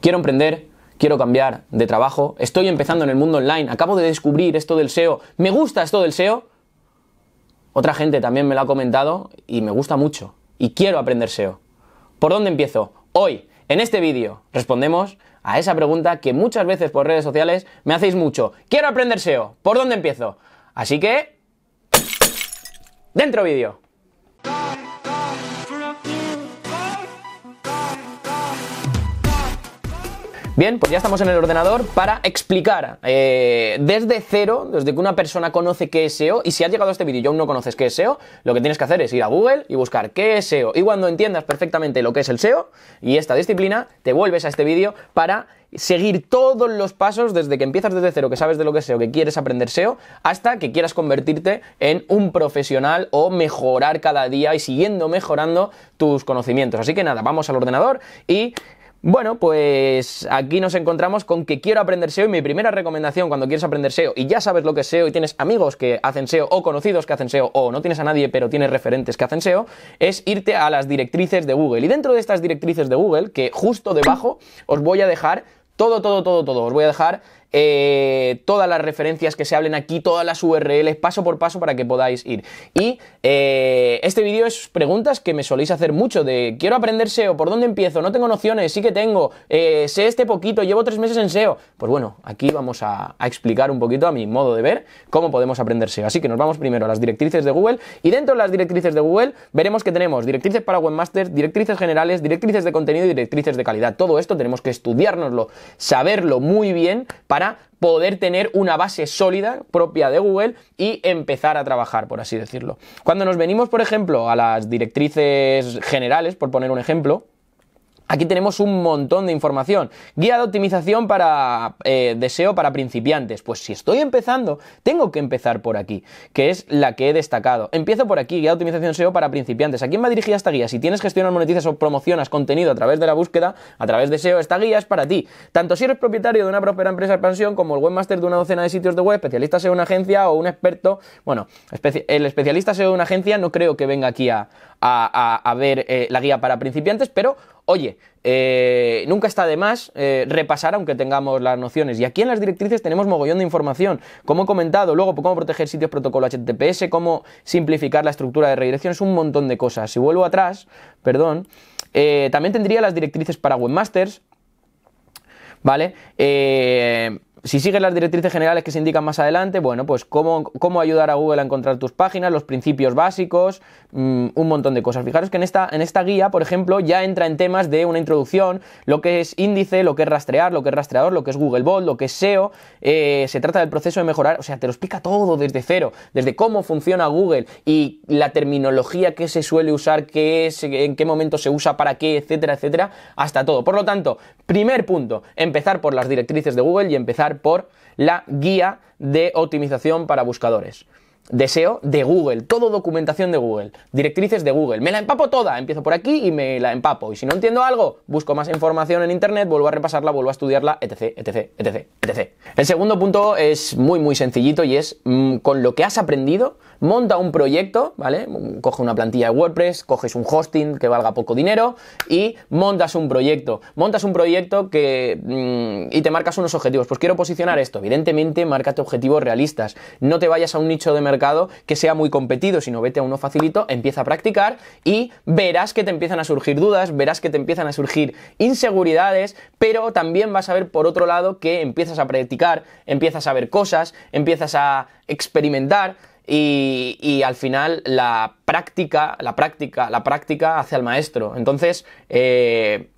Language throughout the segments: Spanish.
Quiero emprender, quiero cambiar de trabajo, estoy empezando en el mundo online, acabo de descubrir esto del SEO, me gusta esto del SEO. Otra gente también me lo ha comentado y me gusta mucho y quiero aprender SEO. ¿Por dónde empiezo? Hoy, en este vídeo, respondemos a esa pregunta que muchas veces por redes sociales me hacéis mucho. Quiero aprender SEO, ¿por dónde empiezo? Así que... Dentro vídeo. Bien, pues ya estamos en el ordenador para explicar eh, desde cero, desde que una persona conoce qué es SEO, y si has llegado a este vídeo y aún no conoces qué es SEO, lo que tienes que hacer es ir a Google y buscar qué es SEO. Y cuando entiendas perfectamente lo que es el SEO y esta disciplina, te vuelves a este vídeo para seguir todos los pasos desde que empiezas desde cero, que sabes de lo que es SEO, que quieres aprender SEO, hasta que quieras convertirte en un profesional o mejorar cada día y siguiendo mejorando tus conocimientos. Así que nada, vamos al ordenador y bueno, pues aquí nos encontramos con que quiero aprender SEO y mi primera recomendación cuando quieres aprender SEO y ya sabes lo que es SEO y tienes amigos que hacen SEO o conocidos que hacen SEO o no tienes a nadie pero tienes referentes que hacen SEO es irte a las directrices de Google. Y dentro de estas directrices de Google, que justo debajo os voy a dejar todo, todo, todo, todo, os voy a dejar eh, todas las referencias que se hablen aquí, todas las URLs, paso por paso para que podáis ir. Y eh, este vídeo es preguntas que me soléis hacer mucho de quiero aprender SEO, ¿por dónde empiezo? No tengo nociones, sí que tengo, eh, sé este poquito, llevo tres meses en SEO. Pues bueno, aquí vamos a, explicar un poquito a mi modo de ver cómo podemos aprender SEO. Así que nos vamos primero a las directrices de Google y dentro de las directrices de Google veremos que tenemos directrices para webmasters, directrices generales, directrices de contenido y directrices de calidad. Todo esto tenemos que estudiárnoslo, saberlo muy bien para para poder tener una base sólida propia de Google y empezar a trabajar, por así decirlo. Cuando nos venimos, por ejemplo, a las directrices generales, por poner un ejemplo, Aquí tenemos un montón de información. Guía de optimización para eh, deseo para principiantes. Pues si estoy empezando, tengo que empezar por aquí, que es la que he destacado. Empiezo por aquí, guía de optimización SEO para principiantes. ¿A quién va dirigida esta guía? Si tienes gestionas, monetizas o promocionas contenido a través de la búsqueda, a través de SEO, esta guía es para ti. Tanto si eres propietario de una propia empresa de expansión como el webmaster de una docena de sitios de web, especialista SEO de una agencia o un experto. Bueno, el especialista SEO de una agencia no creo que venga aquí a, a, ver eh, la guía para principiantes, pero oye, eh, nunca está de más eh, repasar aunque tengamos las nociones. Y aquí en las directrices tenemos mogollón de información. Como he comentado, luego cómo proteger sitios protocolo HTTPS, cómo simplificar la estructura de redirecciones, un montón de cosas. Si vuelvo atrás, perdón, también tendría las directrices para webmasters, ¿vale? Eh, si sigues las directrices generales que se indican más adelante, bueno, pues cómo, cómo ayudar a Google a encontrar tus páginas, los principios básicos, mm, un montón de cosas. Fijaros que en esta, en esta guía, por ejemplo, ya entra en temas de una introducción, lo que es índice, lo que es rastrear, lo que es rastreador, lo que es Google Bot, lo que es SEO. Eh, se trata del proceso de mejorar, o sea, te lo explica todo desde cero, desde cómo funciona Google y la terminología que se suele usar, qué es, en qué momento se usa, para qué, etcétera, etcétera, hasta todo. Por lo tanto, primer punto, empezar por las directrices de Google y empezar por la guía de optimización para buscadores deseo de Google, todo documentación de Google, directrices de Google. Me la empapo toda, empiezo por aquí y me la empapo. Y si no entiendo algo, busco más información en internet, vuelvo a repasarla, vuelvo a estudiarla, etc, etc, etc, etc. El segundo punto es muy, muy sencillito y es mm, con lo que has aprendido, monta un proyecto, ¿vale? Mm, coge una plantilla de WordPress, coges un hosting que valga poco dinero y montas un proyecto. Montas un proyecto que mm, y te marcas unos objetivos. Pues quiero posicionar esto. Evidentemente, márcate objetivos realistas. No te vayas a un nicho de mercado que sea muy competido, si no vete a uno facilito, empieza a practicar y verás que te empiezan a surgir dudas, verás que te empiezan a surgir inseguridades, pero también vas a ver por otro lado que empiezas a practicar, empiezas a ver cosas, empiezas a experimentar y, al final la práctica, la práctica, la práctica hace al maestro. Entonces, eh,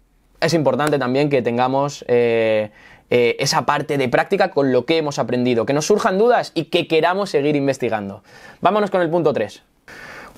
es importante también que tengamos eh, eh, esa parte de práctica con lo que hemos aprendido, que nos surjan dudas y que queramos seguir investigando. Vámonos con el punto 3.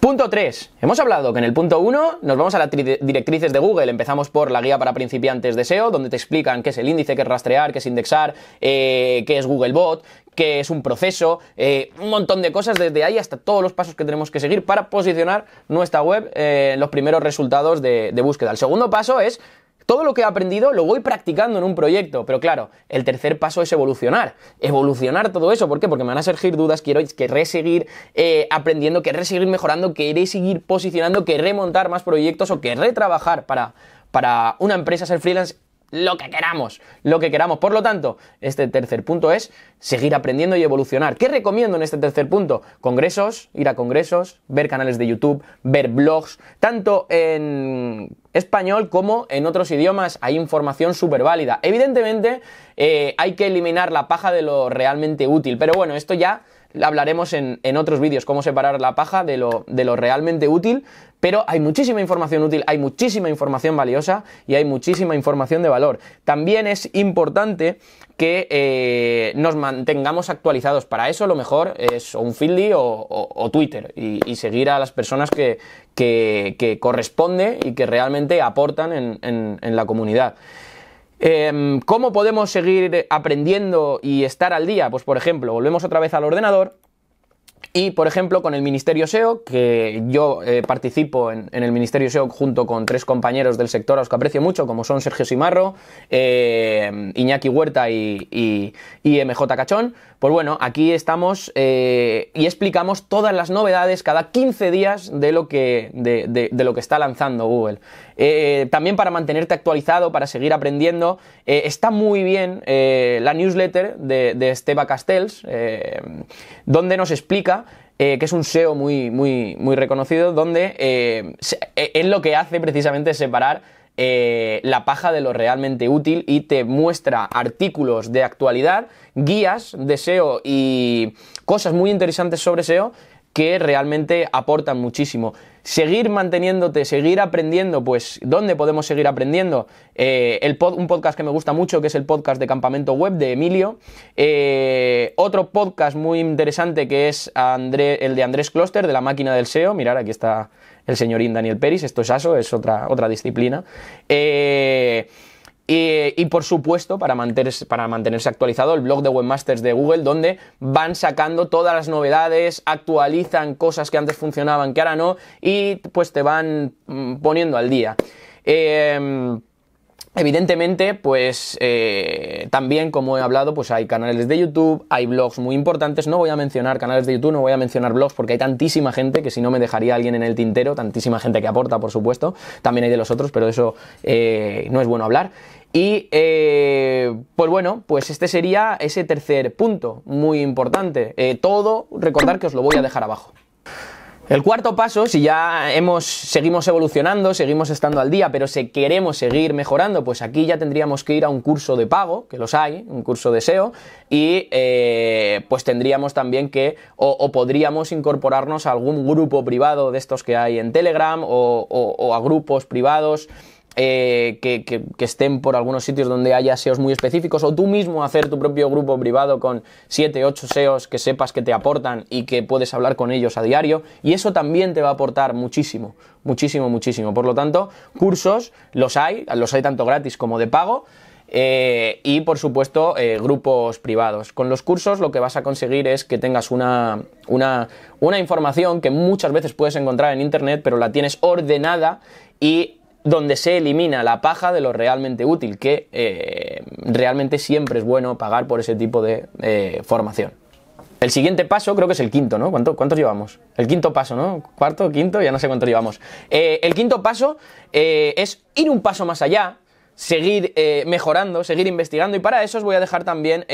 Punto 3. Hemos hablado que en el punto 1 nos vamos a las directrices de Google. Empezamos por la guía para principiantes de SEO, donde te explican qué es el índice, qué es rastrear, qué es indexar, eh, qué es Google Bot, qué es un proceso, eh, un montón de cosas desde ahí hasta todos los pasos que tenemos que seguir para posicionar nuestra web en los primeros resultados de búsqueda. El segundo paso es todo lo que he aprendido lo voy practicando en un proyecto, pero claro, el tercer paso es evolucionar. Evolucionar todo eso, ¿por qué? Porque me van a surgir dudas, quiero, querré seguir eh, aprendiendo, querré seguir mejorando, querré seguir posicionando, que montar más proyectos o querré trabajar para, para una empresa, ser freelance lo que queramos, lo que queramos. Por lo tanto, este tercer punto es seguir aprendiendo y evolucionar. ¿Qué recomiendo en este tercer punto? Congresos, ir a congresos, ver canales de YouTube, ver blogs, tanto en español como en otros idiomas. Hay información súper válida. Evidentemente, eh, hay que eliminar la paja de lo realmente útil, pero bueno, esto ya hablaremos en, otros vídeos cómo separar la paja de lo, realmente útil, pero hay muchísima información útil, hay muchísima información valiosa y hay muchísima información de valor. También es importante que eh, nos mantengamos actualizados. Para eso lo mejor es un Feedly o, o, Twitter y, seguir a las personas que, que, corresponde y que realmente aportan en la comunidad. Em, ¿Cómo podemos seguir aprendiendo y estar al día? Pues por ejemplo, volvemos otra vez al ordenador y por ejemplo con el Ministerio SEO, que yo eh, participo en, el Ministerio SEO junto con tres compañeros del sector a los que aprecio mucho, como son Sergio Simarro, em, Iñaki Huerta y, MJ Cachón. Pues bueno, aquí estamos eh, y explicamos todas las novedades cada 15 días de lo que, de lo que está lanzando Google. Eh, eh, también para mantenerte actualizado, para seguir aprendiendo. Eh, está muy bien la newsletter de, Esteba Castells, donde nos explica que es un SEO muy, reconocido, donde es lo que hace precisamente separar la paja de lo realmente útil y te muestra artículos de actualidad, guías de SEO y cosas muy interesantes sobre SEO que realmente aportan muchísimo. Seguir manteniéndote, seguir aprendiendo, pues ¿dónde podemos seguir aprendiendo? Eh, el un podcast que me gusta mucho, que es el podcast de Campamento Web de Emilio. Eh, otro podcast muy interesante que es Andrés el de Andrés Kloster, de la máquina del SEO. Mirar, aquí está el señorín Daniel Peris, esto es ASO, es otra, otra disciplina. Eh, eh, y, por supuesto, para mantenerse, para mantenerse actualizado, el blog de webmasters de Google, donde van sacando todas las novedades, actualizan cosas que antes funcionaban, que ahora no, y pues te van mm, poniendo al día. Eh, Evidentemente, pues eh, también, como he hablado, pues hay canales de YouTube, hay blogs muy importantes. No voy a mencionar canales de YouTube, no voy a mencionar blogs porque hay tantísima gente que si no me dejaría alguien en el tintero, tantísima gente que aporta, por supuesto. También hay de los otros, pero eso eh, no es bueno hablar. Y eh, pues bueno, pues este sería ese tercer punto, muy importante. todo, recordar que os lo voy a dejar abajo. El cuarto paso, si ya hemos, seguimos evolucionando, seguimos estando al día, pero si queremos seguir mejorando, pues aquí ya tendríamos que ir a un curso de pago, que los hay, un curso de SEO, y eh, pues tendríamos también que, o, podríamos incorporarnos a algún grupo privado de estos que hay en Telegram, o a grupos privados eh, que, estén por algunos sitios donde haya SEOs muy específicos o tú mismo hacer tu propio grupo privado con 7, 8 SEOs que sepas que te aportan y que puedes hablar con ellos a diario y eso también te va a aportar muchísimo, muchísimo, muchísimo. Por lo tanto, cursos los hay, los hay tanto gratis como de pago. Eh, y por supuesto eh, grupos privados. Con los cursos lo que vas a conseguir es que tengas una, una, una información que muchas veces puedes encontrar en Internet, pero la tienes ordenada y donde se elimina la paja de lo realmente útil, que eh, realmente siempre es bueno pagar por ese tipo de eh, formación. El siguiente paso creo que es el quinto, ¿no? ¿Cuánto, ¿Cuántos llevamos? El quinto paso, ¿no? Cuarto, quinto, ya no sé cuántos llevamos. Eh, el quinto paso es ir un paso más allá, seguir mejorando, seguir investigando. Y para eso os voy a dejar también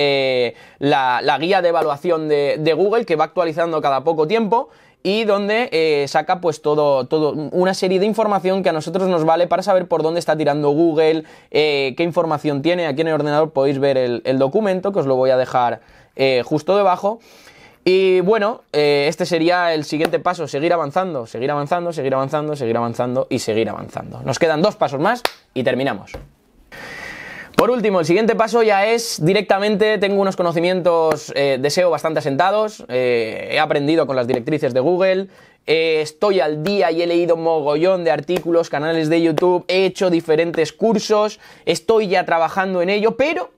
la, guía de evaluación de, Google que va actualizando cada poco tiempo y donde eh, saca pues todo, una serie de información que a nosotros nos vale para saber por dónde está tirando Google, eh, qué información tiene, aquí en el ordenador podéis ver el, documento, que os lo voy a dejar eh, justo debajo. Y bueno, este sería el siguiente paso, seguir avanzando, seguir avanzando, seguir avanzando, seguir avanzando y seguir avanzando. Nos quedan dos pasos más y terminamos. Por último, el siguiente paso ya es directamente, tengo unos conocimientos deseo eh, de SEO bastante asentados, eh, he aprendido con las directrices de Google, eh, estoy al día y he leído mogollón de artículos, canales de YouTube, he hecho diferentes cursos, estoy ya trabajando en ello, pero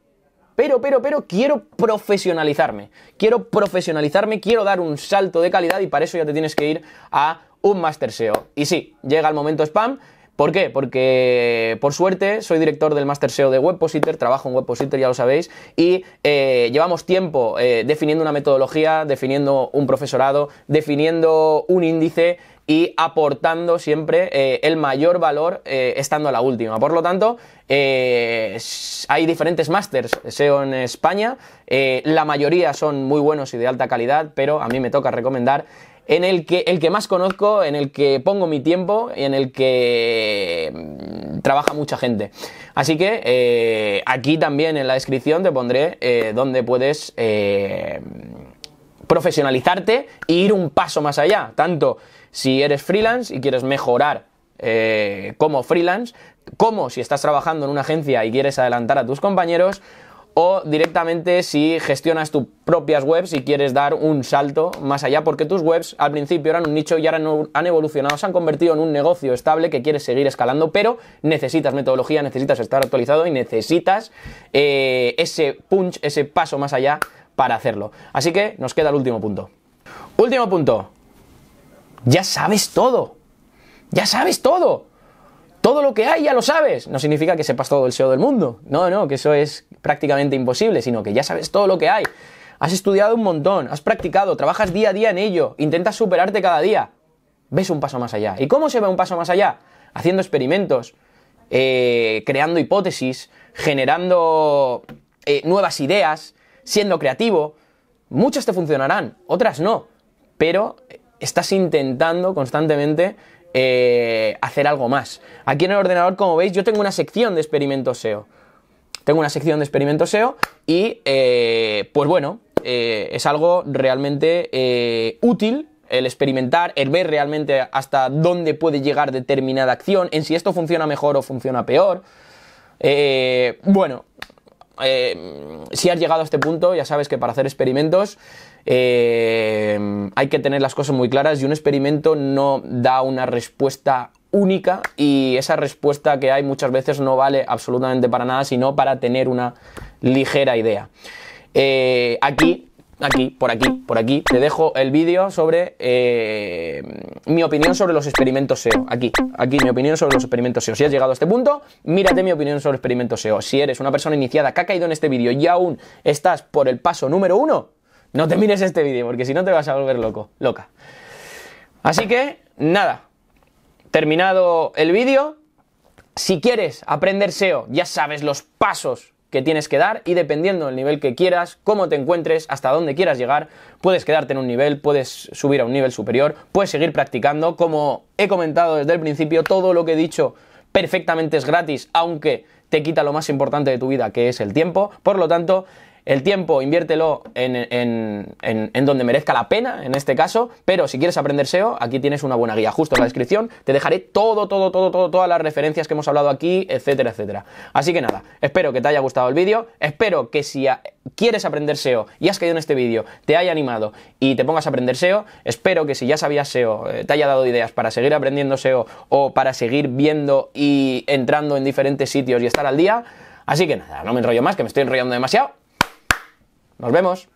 pero, pero, pero quiero profesionalizarme. Quiero profesionalizarme, quiero dar un salto de calidad y para eso ya te tienes que ir a un Master SEO. Y sí, llega el momento spam. ¿Por qué? Porque, por suerte, soy director del Master SEO de Webpositor, trabajo en Webpositor, ya lo sabéis, y eh, llevamos tiempo eh, definiendo una metodología, definiendo un profesorado, definiendo un índice y aportando siempre eh, el mayor valor estando a la última. Por lo tanto, hay diferentes másters SEO en España, la mayoría son muy buenos y de alta calidad, pero a mí me toca recomendar en el que, el que más conozco, en el que pongo mi tiempo y en el que mm, trabaja mucha gente. Así que eh, aquí también en la descripción te pondré eh, dónde puedes eh, profesionalizarte e ir un paso más allá, tanto si eres freelance y quieres mejorar como freelance, como si estás trabajando en una agencia y quieres adelantar a tus compañeros, o directamente si gestionas tus propias webs y quieres dar un salto más allá, porque tus webs al principio eran un nicho y ahora han evolucionado, se han convertido en un negocio estable que quieres seguir escalando, pero necesitas metodología, necesitas estar actualizado y necesitas eh, ese punch, ese paso más allá para hacerlo. Así que nos queda el último punto. Último punto. Ya sabes todo. Ya sabes todo todo lo que hay ya lo sabes. No significa que sepas todo el SEO del mundo. No, no, que eso es prácticamente imposible, sino que ya sabes todo lo que hay. Has estudiado un montón, has practicado, trabajas día a día en ello, intentas superarte cada día. Ves un paso más allá. ¿Y cómo se ve un paso más allá? Haciendo experimentos, eh, creando hipótesis, generando eh, nuevas ideas, siendo creativo. Muchas te funcionarán, otras no. Pero estás intentando constantemente eh, hacer algo más. Aquí en el ordenador, como veis, yo tengo una sección de experimentos SEO. Tengo una sección de experimentos SEO y, eh, pues bueno, eh, es algo realmente útil el experimentar, el ver realmente hasta dónde puede llegar determinada acción, en si esto funciona mejor o funciona peor. bueno, eh, si has llegado a este punto, ya sabes que para hacer experimentos eh, hay que tener las cosas muy claras y un experimento no da una respuesta única y esa respuesta que hay muchas veces no vale absolutamente para nada, sino para tener una ligera idea. Eh, aquí aquí, por aquí, por aquí, te dejo el vídeo sobre eh, mi opinión sobre los experimentos SEO. Aquí, aquí, mi opinión sobre los experimentos SEO. Si has llegado a este punto, mírate mi opinión sobre experimentos SEO. Si eres una persona iniciada que ha caído en este vídeo y aún estás por el paso número uno, no te mires este vídeo, porque si no te vas a volver loco, loca. Así que, nada, terminado el vídeo. Si quieres aprender SEO, ya sabes los pasos que tienes que dar y dependiendo del nivel que quieras, cómo te encuentres, hasta dónde quieras llegar, puedes quedarte en un nivel, puedes subir a un nivel superior, puedes seguir practicando, como he comentado desde el principio, todo lo que he dicho perfectamente es gratis, aunque te quita lo más importante de tu vida, que es el tiempo, por lo tanto, el tiempo inviértelo en, donde merezca la pena, en este caso, pero si quieres aprender SEO, aquí tienes una buena guía, justo en la descripción. Te dejaré todo, todo, todo, todo, todas las referencias que hemos hablado aquí, etcétera, etcétera. Así que nada, espero que te haya gustado el vídeo, espero que si quieres aprender SEO y has caído en este vídeo, te haya animado y te pongas a aprender SEO, espero que si ya sabías SEO, eh, te haya dado ideas para seguir aprendiendo SEO o para seguir viendo y entrando en diferentes sitios y estar al día. Así que nada, no me enrollo más, que me estoy enrollando demasiado. Nos vemos.